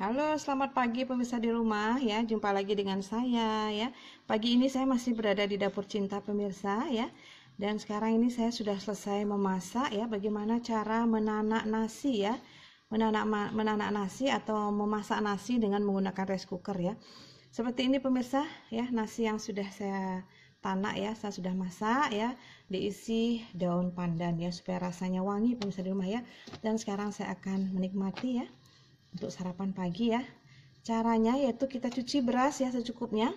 Halo, selamat pagi pemirsa di rumah ya. Jumpa lagi dengan saya ya. Pagi ini saya masih berada di dapur cinta pemirsa ya. Dan sekarang ini saya sudah selesai memasak ya bagaimana cara menanak nasi ya. Menanak menanak nasi atau memasak nasi dengan menggunakan rice cooker ya. Seperti ini pemirsa ya, nasi yang sudah saya tanak ya, saya sudah masak ya, diisi daun pandan ya supaya rasanya wangi pemirsa di rumah ya. Dan sekarang saya akan menikmati ya untuk sarapan pagi ya. Caranya yaitu kita cuci beras ya secukupnya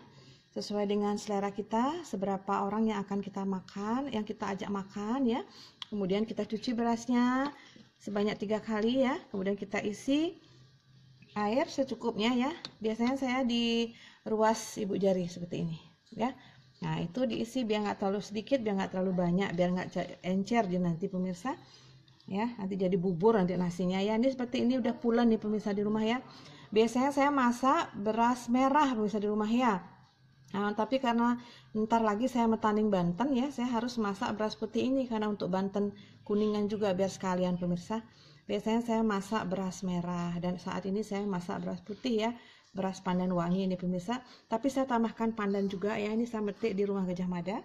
sesuai dengan selera kita, seberapa orang yang akan kita makan, yang kita ajak makan ya. Kemudian kita cuci berasnya sebanyak tiga kali ya. Kemudian kita isi air secukupnya ya. Biasanya saya di ruas ibu jari seperti ini ya. Nah itu diisi biar nggak terlalu sedikit, biar nggak terlalu banyak, biar nggak encer dia nanti pemirsa ya nanti jadi bubur nanti nasinya ya ini seperti ini udah pulen nih pemirsa di rumah ya biasanya saya masak beras merah pemirsa di rumah ya Nah, tapi karena ntar lagi saya metaning Banten ya, saya harus masak beras putih ini karena untuk Banten kuningan juga biar sekalian pemirsa. Biasanya saya masak beras merah dan saat ini saya masak beras putih ya, beras pandan wangi ini pemirsa. Tapi saya tambahkan pandan juga ya, ini saya metik di rumah Gajah Mada.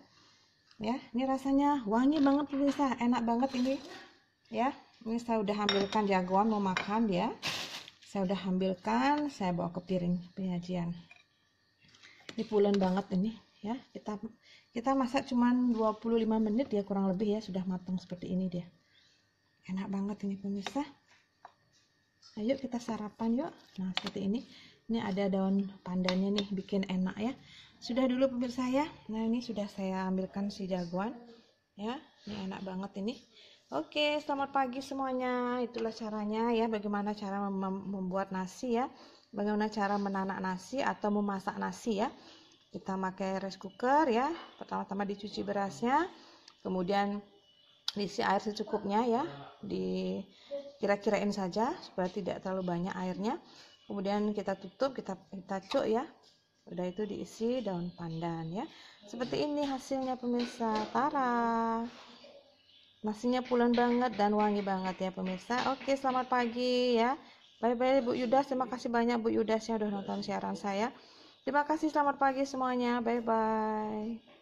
Ya, ini rasanya wangi banget pemirsa, enak banget ini ya ini saya udah ambilkan jagoan mau makan dia saya udah ambilkan saya bawa ke piring penyajian ini pulen banget ini ya kita kita masak cuman 25 menit ya kurang lebih ya sudah matang seperti ini dia enak banget ini pemirsa ayo nah, kita sarapan yuk nah seperti ini ini ada daun pandannya nih bikin enak ya sudah dulu pemirsa ya nah ini sudah saya ambilkan si jagoan ya ini enak banget ini Oke, selamat pagi semuanya. Itulah caranya ya bagaimana cara membuat nasi ya. Bagaimana cara menanak nasi atau memasak nasi ya. Kita pakai rice cooker ya. Pertama-tama dicuci berasnya, kemudian diisi air secukupnya ya. Di kira-kirain saja supaya tidak terlalu banyak airnya. Kemudian kita tutup, kita kita cuk ya. Udah itu diisi daun pandan ya. Seperti ini hasilnya pemirsa. Tara. Nasinya pulen banget dan wangi banget ya pemirsa. Oke, selamat pagi ya. Bye-bye Bu Yudas. Terima kasih banyak Bu Yudas yang udah nonton siaran saya. Terima kasih, selamat pagi semuanya. Bye-bye.